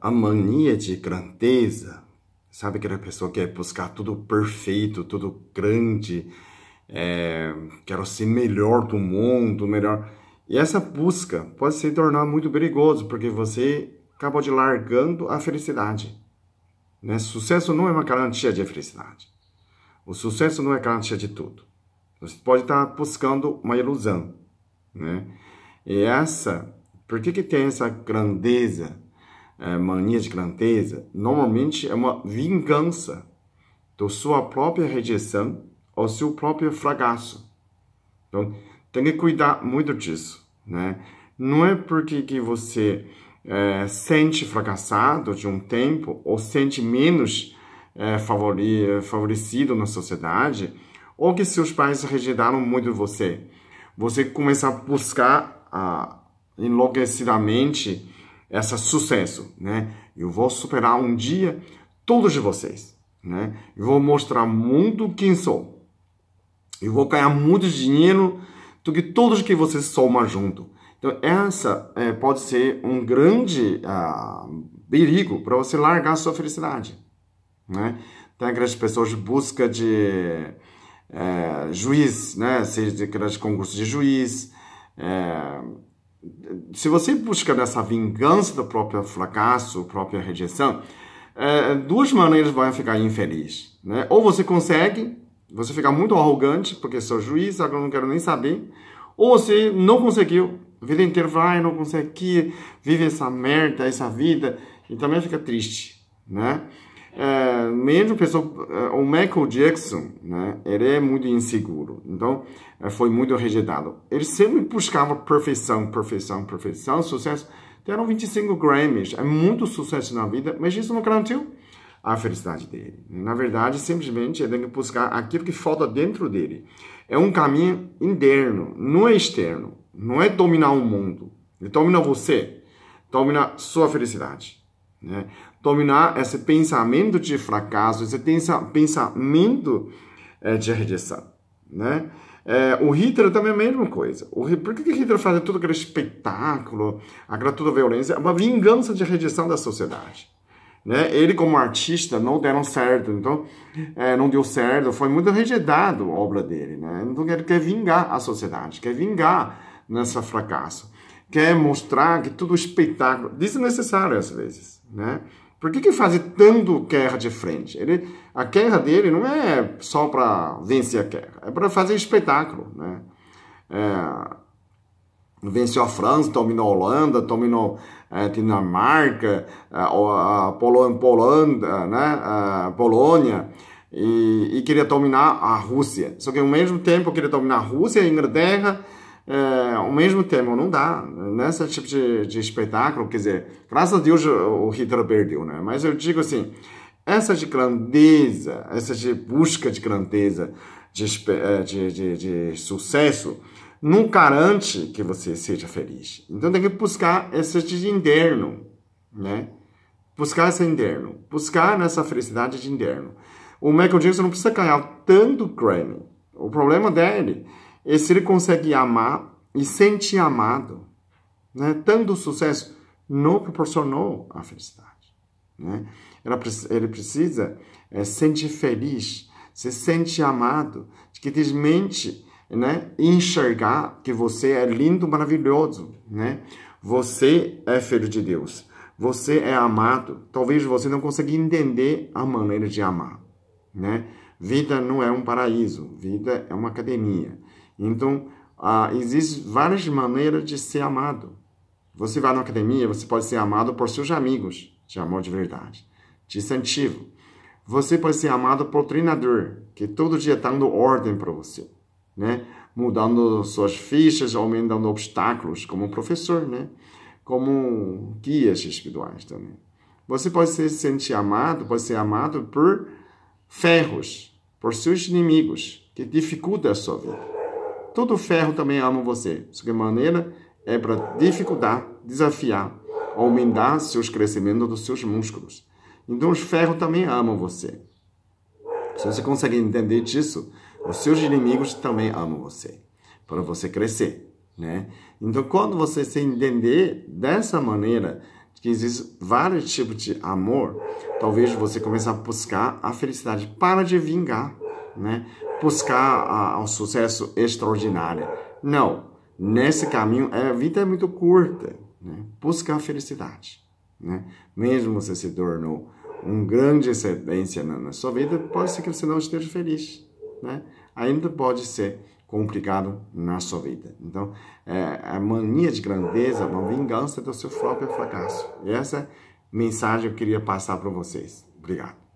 a mania de grandeza, sabe aquela pessoa que quer é buscar tudo perfeito, tudo grande, é, quero ser melhor do mundo, melhor. E essa busca pode se tornar muito perigoso, porque você acabou de largando a felicidade. Né? Sucesso não é uma garantia de felicidade. O sucesso não é garantia de tudo. Você pode estar buscando uma ilusão. Né? E essa, por que, que tem essa grandeza é, mania de grandeza, normalmente é uma vingança da sua própria rejeição ou seu próprio fracasso. Então, tem que cuidar muito disso, né? Não é porque que você é, sente fracassado de um tempo ou sente menos é, favorecido na sociedade ou que seus pais rejeitaram muito você. Você começa a buscar ah, enlouquecidamente esse sucesso, né? Eu vou superar um dia todos de vocês, né? Eu vou mostrar muito quem sou. Eu vou ganhar muito dinheiro do que todos que vocês somam junto. Então essa é, pode ser um grande ah, perigo para você largar sua felicidade, né? Tem aquelas pessoas de busca de é, juiz, né? Seja aqueles concursos de juiz, é, se você busca dessa vingança do próprio fracasso, própria rejeição, é, duas maneiras vai ficar infeliz. Né? Ou você consegue, você fica muito arrogante, porque sou juiz, agora não quero nem saber. Ou você não conseguiu, a vida inteira vai, não consegue vive essa merda, essa vida, e também fica triste. Né? é, mesmo pessoa, é, o Michael Jackson, né, ele é muito inseguro, então é, foi muito rejeitado. Ele sempre buscava perfeição, perfeição, perfeição, sucesso. Tiveram 25 Grammys, é muito sucesso na vida, mas isso não garantiu a felicidade dele. Na verdade, simplesmente ele tem que buscar aquilo que falta dentro dele. É um caminho interno, não é externo. Não é dominar o mundo. Ele domina você, domina sua felicidade. Né? Dominar esse pensamento de fracasso, esse pensamento eh, de rejeição. Né? É, o Hitler também é a mesma coisa. O, por que, que Hitler fazia todo aquele espetáculo, aquela toda violência? É uma vingança de rejeição da sociedade. Né? Ele, como artista, não deram certo, então é, não deu certo, foi muito rejeitado a obra dele. Né? Então ele quer vingar a sociedade, quer vingar nesse fracasso quer mostrar que tudo é espetáculo, desnecessário às vezes, né? Por que, que faz tanto guerra de frente? Ele, a guerra dele não é só para vencer a guerra, é para fazer espetáculo, né? É, venceu a França, dominou a Holanda, dominou é, é, a Dinamarca, a, a Polônia, Polônia, né? a Polônia e, e, queria dominar a Rússia. Só que ao mesmo tempo queria dominar a Rússia, e a Inglaterra, é, ao mesmo tempo, não dá. Nesse né? tipo de, de espetáculo, quer dizer, graças a Deus o Hitler perdeu, né? Mas eu digo assim, essa de grandeza, essa de busca de grandeza, de, é, de, de, de sucesso, não garante que você seja feliz. Então tem que buscar esse de interno, né? Buscar esse interno, buscar nessa felicidade de interno. O Michael Jackson não precisa ganhar tanto Grammy. O problema dele e se ele consegue amar e sentir amado, né? Tanto sucesso não proporcionou a felicidade, né? ele precisa é, sentir feliz, se sentir amado, que te mente, né? Enxergar que você é lindo, maravilhoso, né? Você é filho de Deus. Você é amado. Talvez você não consiga entender a maneira de amar, né? Vida não é um paraíso, vida é uma academia. Então, ah, existem várias maneiras de ser amado. Você vai na academia, você pode ser amado por seus amigos, de amor de verdade, de incentivo. Você pode ser amado por treinador, que todo dia está dando ordem para você, né? Mudando suas fichas, aumentando obstáculos, como professor, né? Como guias espirituais também. Você pode se sentir amado, pode ser amado por ferros, por seus inimigos, que dificulta a sua vida. Todo ferro também ama você. De que maneira é para dificultar, desafiar, aumentar seus crescimentos dos seus músculos. Então os ferros também amam você. Se você consegue entender disso, os seus inimigos também amam você, para você crescer, né? Então quando você se entender dessa maneira, que existe vários tipos de amor, talvez você comece a buscar a felicidade para de vingar, né? buscar uh, um sucesso extraordinário. Não, nesse caminho é, a vida é muito curta. Né? Buscar a felicidade. Né? Mesmo você se tornou um grande excedência na, na, sua vida, pode ser que você não esteja feliz. Né? Ainda pode ser complicado na sua vida. Então, é, a mania de grandeza a uma vingança do seu próprio fracasso. E essa mensagem eu queria passar para vocês. Obrigado.